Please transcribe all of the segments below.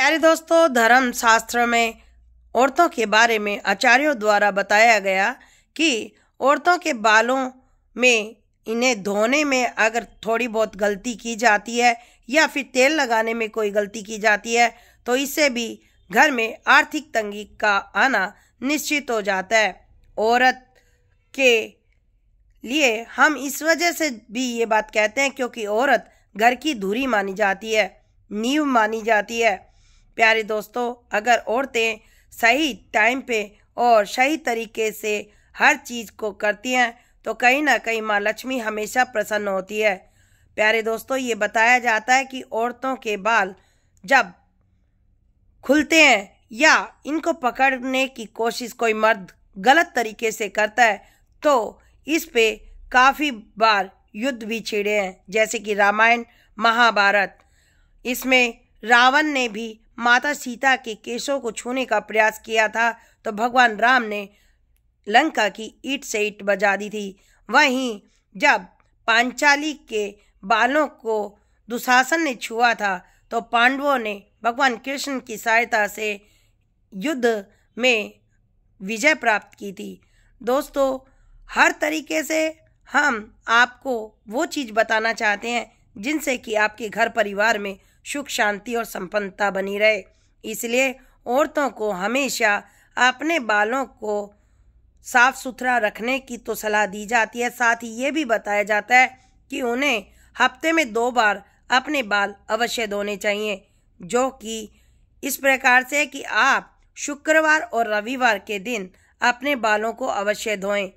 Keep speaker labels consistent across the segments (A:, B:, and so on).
A: प्यारे दोस्तों धर्म शास्त्र में औरतों के बारे में आचार्यों द्वारा बताया गया कि औरतों के बालों में इन्हें धोने में अगर थोड़ी बहुत गलती की जाती है या फिर तेल लगाने में कोई गलती की जाती है तो इससे भी घर में आर्थिक तंगी का आना निश्चित हो जाता है औरत के लिए हम इस वजह से भी ये बात कहते हैं क्योंकि औरत घर की धुरी मानी जाती है नींव मानी जाती है प्यारे दोस्तों अगर औरतें सही टाइम पे और सही तरीके से हर चीज़ को करती हैं तो कहीं ना कहीं माँ लक्ष्मी हमेशा प्रसन्न होती है प्यारे दोस्तों ये बताया जाता है कि औरतों के बाल जब खुलते हैं या इनको पकड़ने की कोशिश कोई मर्द गलत तरीके से करता है तो इस पे काफ़ी बार युद्ध भी छिड़े हैं जैसे कि रामायण महाभारत इसमें रावण ने भी माता सीता के केशों को छूने का प्रयास किया था तो भगवान राम ने लंका की ईट से ईट बजा दी थी वहीं जब पांचाली के बालों को दुशासन ने छुआ था तो पांडवों ने भगवान कृष्ण की सहायता से युद्ध में विजय प्राप्त की थी दोस्तों हर तरीके से हम आपको वो चीज़ बताना चाहते हैं जिनसे कि आपके घर परिवार में सुख शांति और संपन्नता बनी रहे इसलिए औरतों को हमेशा अपने बालों को साफ सुथरा रखने की तो सलाह दी जाती है साथ ही ये भी बताया जाता है कि उन्हें हफ्ते में दो बार अपने बाल अवश्य धोने चाहिए जो कि इस प्रकार से कि आप शुक्रवार और रविवार के दिन अपने बालों को अवश्य धोएं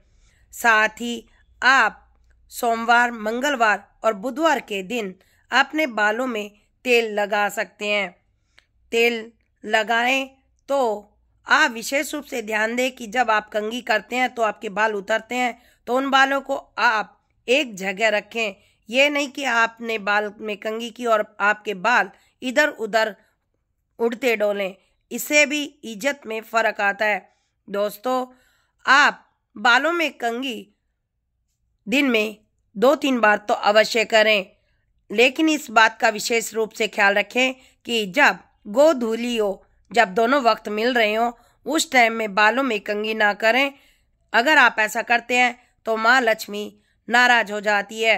A: साथ ही आप सोमवार मंगलवार और बुधवार के दिन अपने बालों में तेल लगा सकते हैं तेल लगाएं तो आप विशेष रूप से ध्यान दें कि जब आप कंघी करते हैं तो आपके बाल उतरते हैं तो उन बालों को आप एक जगह रखें ये नहीं कि आपने बाल में कंघी की और आपके बाल इधर उधर उड़ते डोलें इससे भी इज्जत में फ़र्क आता है दोस्तों आप बालों में कंघी दिन में दो तीन बार तो अवश्य करें लेकिन इस बात का विशेष रूप से ख्याल रखें कि जब गोधूली हो जब दोनों वक्त मिल रहे हो उस टाइम में बालों में कंगी ना करें अगर आप ऐसा करते हैं तो माँ लक्ष्मी नाराज हो जाती है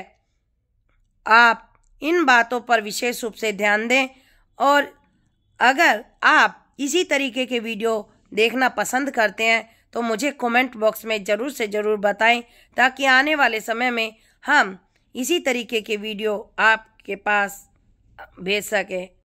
A: आप इन बातों पर विशेष रूप से ध्यान दें और अगर आप इसी तरीके के वीडियो देखना पसंद करते हैं तो मुझे कमेंट बॉक्स में ज़रूर से ज़रूर बताएं ताकि आने वाले समय में हम इसी तरीके के वीडियो आपके पास भेज सकें